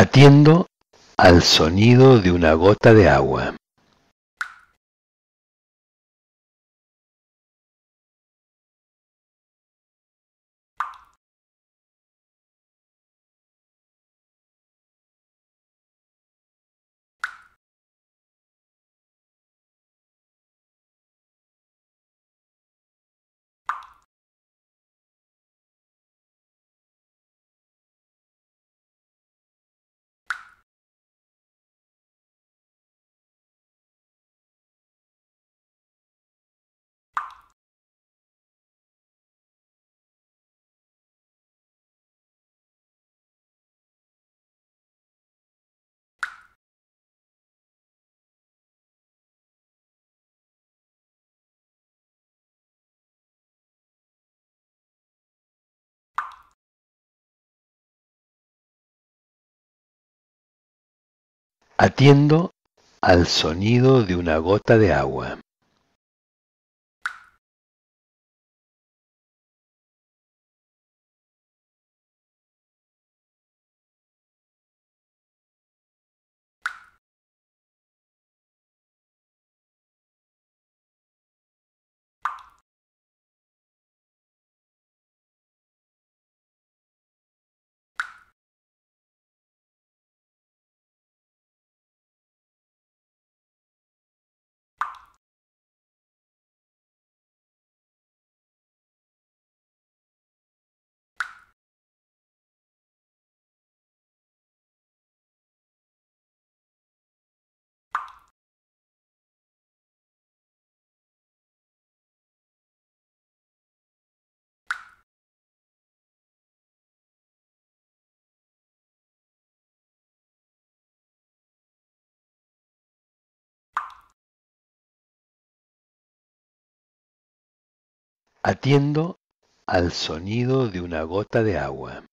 Atiendo al sonido de una gota de agua. Atiendo al sonido de una gota de agua. Atiendo al sonido de una gota de agua.